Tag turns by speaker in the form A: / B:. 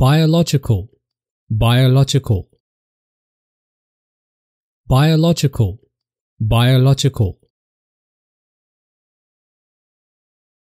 A: biological, biological, biological, biological.